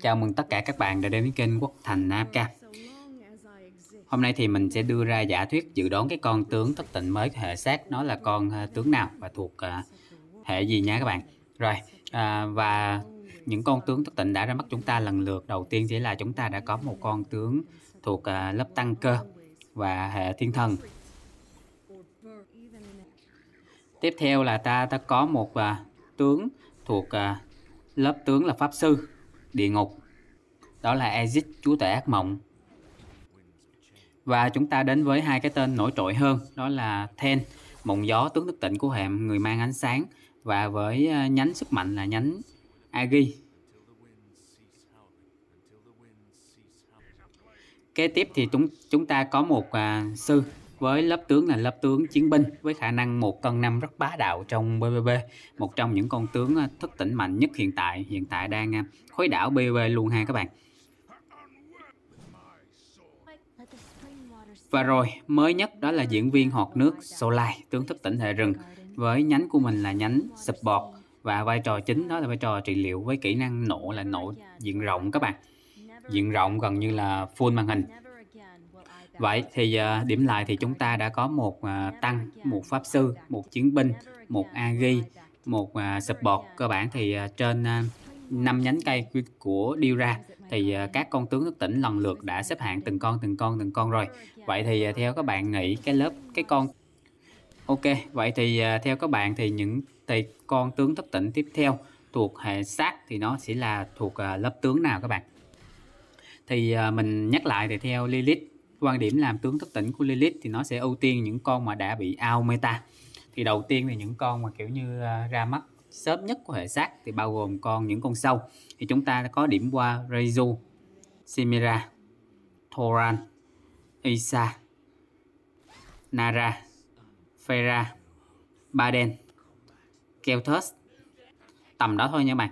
Chào mừng tất cả các bạn đã đến với kênh Quốc Thành Nam Hôm nay thì mình sẽ đưa ra giả thuyết dự đoán cái con tướng thất tịnh mới hệ sát nó là con à, tướng nào và thuộc à, hệ gì nha các bạn. Rồi, à, và những con tướng thất tịnh đã ra mắt chúng ta lần lượt đầu tiên chỉ là chúng ta đã có một con tướng thuộc lớp tăng cơ và hệ thiên thần. Tiếp theo là ta ta có một tướng thuộc lớp tướng là pháp sư địa ngục. Đó là Exit, chúa tể ác mộng. Và chúng ta đến với hai cái tên nổi trội hơn, đó là Ten, mộng gió tướng thức tỉnh của hẻm người mang ánh sáng và với ờ, nhánh sức mạnh là nhánh Agi. Kế tiếp thì chúng chúng ta có một à, sư với lớp tướng là lớp tướng chiến binh với khả năng một cân năm rất bá đạo trong BBB một trong những con tướng à, thức tỉnh mạnh nhất hiện tại hiện tại đang à, khuấy đảo BBB luôn ha các bạn và rồi mới nhất đó là diễn viên họt nước Solai tướng thức tỉnh hệ rừng với nhánh của mình là nhánh support và vai trò chính đó là vai trò trị liệu với kỹ năng nổ là nổ diện rộng các bạn diện rộng gần như là full màn hình Vậy thì ờ, điểm lại thì chúng ta đã có một ờ, tăng, một pháp sư, một chiến binh, một agi, một ờ, sập bọt Cơ bản thì trên năm nhánh cây của Dira thì các con tướng thức tỉnh lần lượt đã xếp hạng từng con từng con từng con rồi. Vậy thì theo các bạn nghĩ cái lớp cái con Ok, vậy thì theo các bạn thì những thì con tướng thức tỉnh tiếp theo thuộc hệ sát thì nó sẽ là thuộc lớp tướng nào các bạn? Thì mình nhắc lại thì theo Lilith quan điểm làm tướng thức tỉnh của Lilith thì nó sẽ ưu tiên những con mà đã bị ao meta thì đầu tiên thì những con mà kiểu như à, ra mắt sớm nhất của hệ xác thì bao gồm con những con sâu thì chúng ta có điểm qua Reizu, Simira, Thoran, Isa, Nara, Fera, Baden, Kelthus tầm đó thôi nha bạn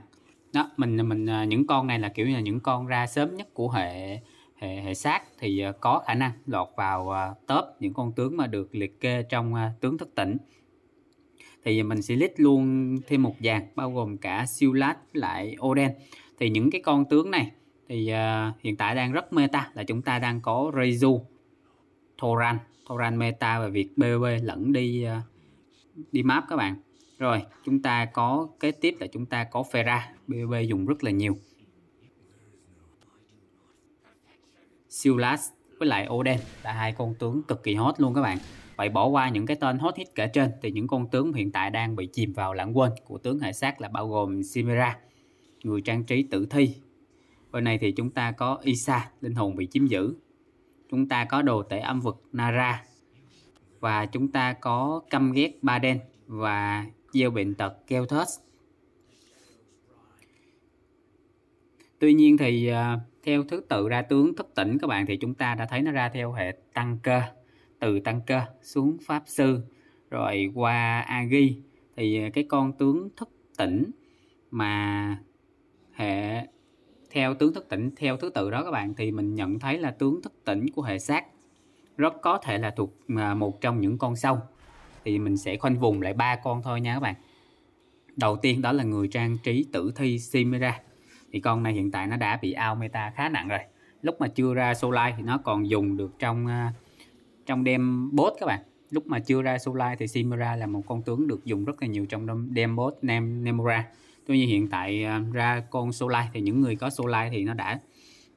đó mình mình à, những con này là kiểu như là những con ra sớm nhất của hệ hệ hệ sát thì ờ, có khả năng lọt vào ờ, top những con tướng mà được liệt kê trong ờ, tướng thất tỉnh thì mình sẽ list luôn thêm một dàn bao gồm cả siêu lát lại Oden thì những cái con tướng này thì hiện tại đang rất meta là chúng ta đang có Reizu Thoran Thoran meta và việc BB lẫn đi đi map các bạn rồi chúng ta có kế tiếp là chúng ta có Fera BB dùng rất là nhiều Silas với lại Oden là hai con tướng cực kỳ hot luôn các bạn Vậy bỏ qua những cái tên hot hit kể trên thì những con tướng hiện tại đang bị chìm vào lãng quên của tướng hệ sát là bao gồm Simera, người trang trí tử thi. Bên này thì chúng ta có Isa, linh hồn bị chiếm giữ. Chúng ta có đồ tể âm vực Nara. Và chúng ta có căm ghét ba đen và gieo bệnh tật Kelthus. tuy nhiên thì uh, theo thứ tự ra tướng thất tỉnh các bạn thì chúng ta đã thấy nó ra theo hệ tăng cơ từ tăng cơ xuống pháp sư rồi qua agi thì à, cái con tướng thất tỉnh mà hệ theo tướng thất tỉnh theo thứ tự đó các bạn thì mình nhận thấy là tướng thất tỉnh của hệ sát rất có thể là thuộc à, một trong những con sâu thì mình sẽ khoanh vùng lại ba con thôi nha các bạn đầu tiên đó là người trang trí tử thi Simira thì con này hiện tại nó đã bị ao meta khá nặng rồi lúc mà chưa ra Soulite thì nó còn dùng được trong à, trong đêm bot các bạn lúc mà chưa ra Soulite thì Simura là một con tướng được dùng rất là nhiều trong đêm bot Nem Nemura tuy nhiên hiện tại à, ra con Soulite thì những người có Soulite thì nó đã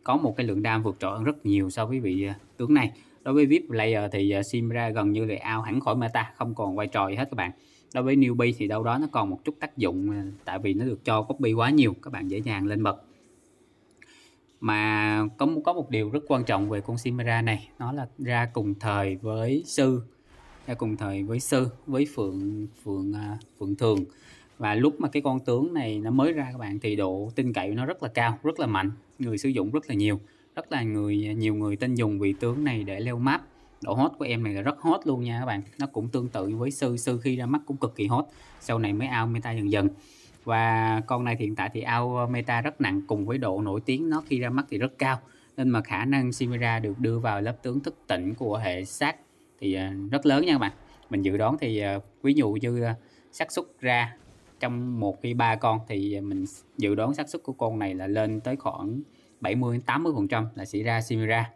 có một cái lượng đam vượt trội hơn rất nhiều so với vị à, tướng này đối với VIP player thì Simura gần như là ao hẳn khỏi meta không còn quay trò gì hết các bạn đối với newbie thì đâu đó nó còn một chút tác dụng à, tại vì nó được cho copy quá nhiều các bạn dễ dàng lên bật mà có có một điều rất quan trọng về con Simera này nó là ra cùng thời với sư ra cùng thời với sư với phượng phượng à, phượng thường và lúc mà cái con tướng này nó mới ra các bạn thì độ tin cậy nó rất là cao rất là mạnh người sử dụng rất là nhiều rất là người à, nhiều người tin dùng vị tướng này để leo map độ hot của em này là rất hot luôn nha các bạn nó cũng tương tự với sư sư khi ra mắt cũng cực kỳ hot sau này mới ao meta dần dần và con này hiện tại thì ao ờ, meta rất nặng cùng với độ nổi tiếng nó khi ra mắt thì rất cao nên mà khả năng Simira được đưa vào lớp tướng thức tỉnh của hệ sát thì ờ, rất lớn nha các bạn mình dự đoán thì ờ, ví dụ như xác suất ra trong một khi ba con thì mình dự đoán xác suất của con này là lên tới khoảng 70 80 phần trăm là xảy ra Simira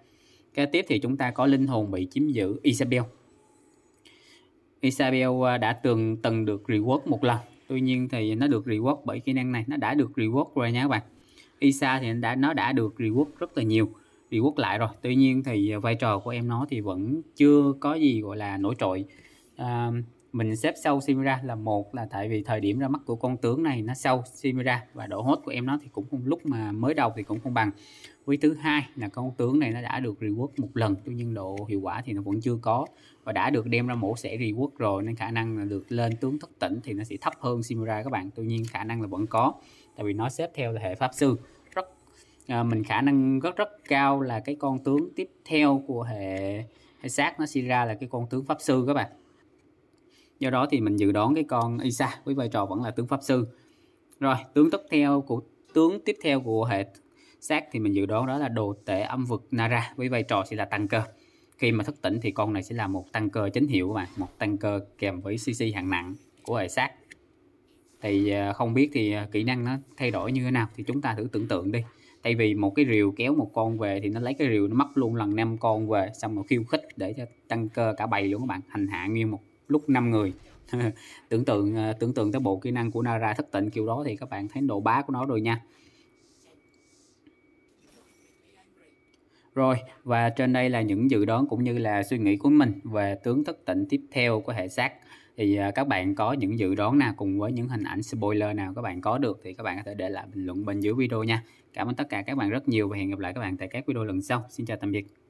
Kế tiếp thì chúng ta có linh hồn bị chiếm giữ Isabel. Isabel à, đã từng từng được reward một lần. Tuy nhiên thì nó được reward bởi kỹ năng này, nó đã được reward rồi nha các bạn. Isa thì đã nó đã được reward rất là nhiều, reward lại rồi. Tuy nhiên thì à, vai trò của em nó thì vẫn chưa có gì gọi là nổi trội. À, mình xếp sâu Simira là một là tại vì thời điểm ra mắt của con tướng này nó sâu Simira và độ hốt của em nó thì cũng không lúc mà mới đầu thì cũng không bằng với thứ hai là con tướng này nó đã được rework một lần tuy nhiên độ hiệu quả thì nó vẫn chưa có và đã được đem ra mổ sẽ rework rồi nên khả năng là được lên tướng thất tỉnh thì nó sẽ thấp hơn Simira các bạn tuy nhiên khả năng là vẫn có tại vì nó xếp theo là hệ pháp sư rất à, mình khả năng rất rất cao là cái con tướng tiếp theo của hệ hệ sát nó sẽ ra là cái con tướng pháp sư các bạn do đó thì mình dự đoán cái con Isa với vai trò vẫn là tướng pháp sư rồi tướng tiếp theo của tướng tiếp theo của hệ sát thì mình dự đoán đó là đồ tể âm vực Nara với vai trò sẽ là tăng cơ khi mà thức tỉnh thì con này sẽ là một tăng cơ chính hiệu mà một tăng cơ kèm với CC hạng nặng của hệ sát thì à, không biết thì à, kỹ năng nó thay đổi như thế nào thì chúng ta thử tưởng tượng đi thay vì một cái rìu kéo một con về thì nó lấy cái rìu nó mất luôn lần năm con về xong rồi khiêu khích để cho tăng cơ cả bầy luôn các bạn hành hạ nguyên một lúc 5 người tưởng tượng à, tưởng tượng tới bộ kỹ năng của Nara thất tịnh kiểu đó thì các bạn thấy độ bá của nó rồi nha Rồi, và trên đây là những dự đoán cũng như là suy nghĩ của mình về tướng thất tịnh tiếp theo của hệ sát. Thì à, các bạn có những dự đoán nào cùng với những hình ảnh spoiler nào các bạn có được thì các bạn có thể để lại bình luận bên dưới video nha. Cảm ơn tất cả các bạn rất nhiều và hẹn gặp lại các bạn tại các video lần sau. Xin chào tạm biệt.